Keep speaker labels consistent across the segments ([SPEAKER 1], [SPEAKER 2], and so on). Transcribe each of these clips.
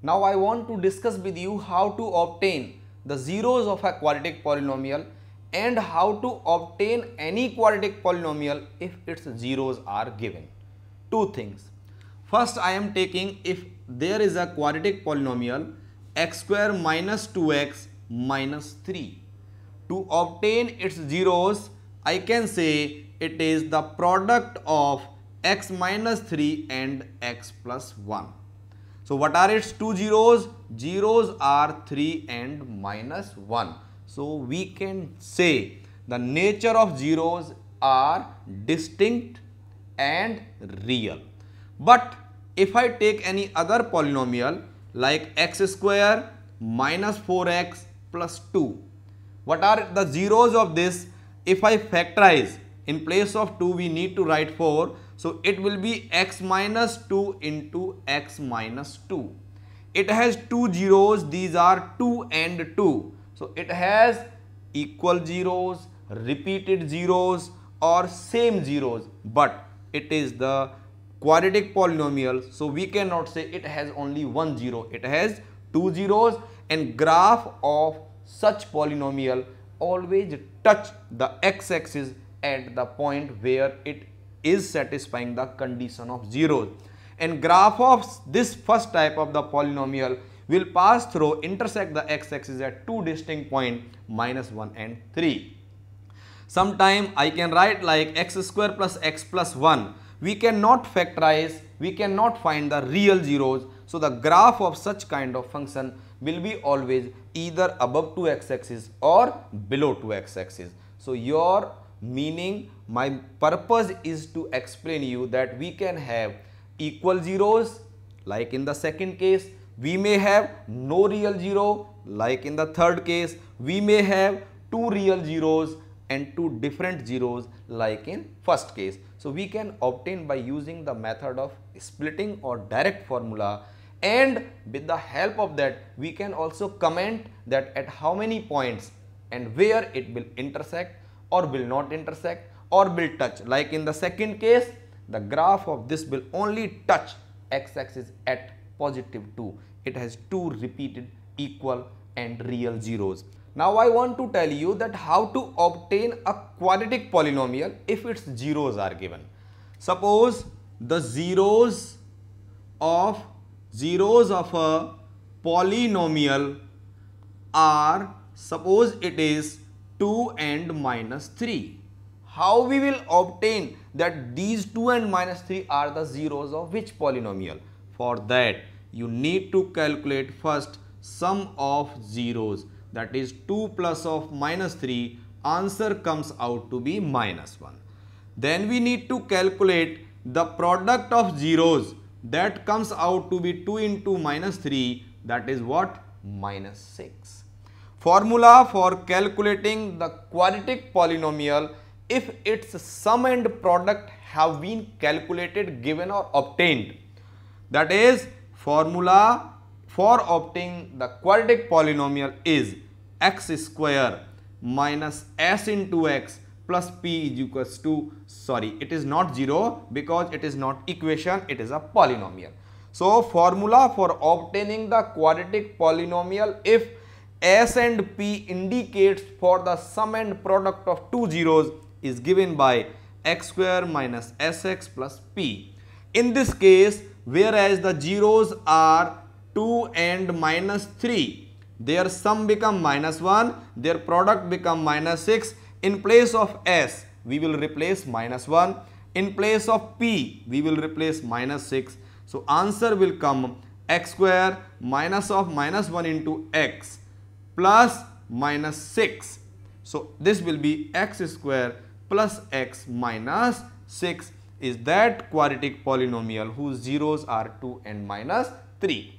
[SPEAKER 1] Now I want to discuss with you how to obtain the zeros of a quadratic polynomial and how to obtain any quadratic polynomial if its zeros are given. Two things. First I am taking if there is a quadratic polynomial x square minus 2x minus 3. To obtain its zeros I can say it is the product of x minus 3 and x plus 1. So what are its two zeros? Zeros are 3 and minus 1. So we can say the nature of zeros are distinct and real. But if I take any other polynomial like x square minus 4x plus 2, what are the zeros of this? If I factorize in place of 2 we need to write 4 so it will be x minus 2 into x minus 2. It has two zeros, these are 2 and 2. So it has equal zeros, repeated zeros or same zeros but it is the quadratic polynomial so we cannot say it has only one zero it has two zeros and graph of such polynomial always touch the x-axis at the point where it is satisfying the condition of zeros. And graph of this first type of the polynomial will pass through intersect the x-axis at two distinct point minus 1 and 3. Sometime I can write like x square plus x plus 1. We cannot factorize, we cannot find the real zeros. So the graph of such kind of function will be always either above 2 x axis or below 2 x axis. So your meaning my purpose is to explain you that we can have equal zeros like in the second case we may have no real zero like in the third case we may have two real zeros and two different zeros like in first case so we can obtain by using the method of splitting or direct formula and with the help of that we can also comment that at how many points and where it will intersect or will not intersect or will touch. Like in the second case, the graph of this will only touch x-axis at positive 2. It has two repeated equal and real zeros. Now I want to tell you that how to obtain a quadratic polynomial if its zeros are given. Suppose the zeros of zeros of a polynomial are suppose it is 2 and minus 3 how we will obtain that these 2 and minus 3 are the zeros of which polynomial. For that you need to calculate first sum of zeros that is 2 plus of minus 3 answer comes out to be minus 1. Then we need to calculate the product of zeros that comes out to be 2 into minus 3 that is what minus 6. Formula for calculating the quadratic polynomial if its sum and product have been calculated given or obtained that is formula for obtaining the quadratic polynomial is x square minus s into x plus p is equals to sorry it is not 0 because it is not equation it is a polynomial. So formula for obtaining the quadratic polynomial if s and p indicates for the sum and product of two zeros is given by x square minus sx plus p. In this case, whereas the zeros are 2 and minus 3, their sum become minus 1, their product become minus 6. In place of s, we will replace minus 1. In place of p, we will replace minus 6. So, answer will come x square minus of minus 1 into x plus minus 6. So, this will be x square plus x minus 6 is that quadratic polynomial whose zeros are 2 and minus 3.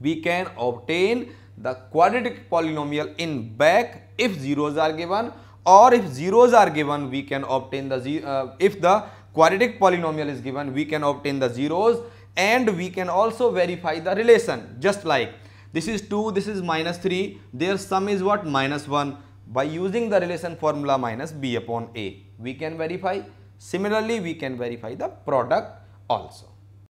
[SPEAKER 1] We can obtain the quadratic polynomial in back if zeros are given or if zeros are given we can obtain the uh, if the quadratic polynomial is given we can obtain the zeros and we can also verify the relation just like this is 2 this is minus 3 their sum is what minus 1 by using the relation formula minus B upon A. We can verify. Similarly, we can verify the product also.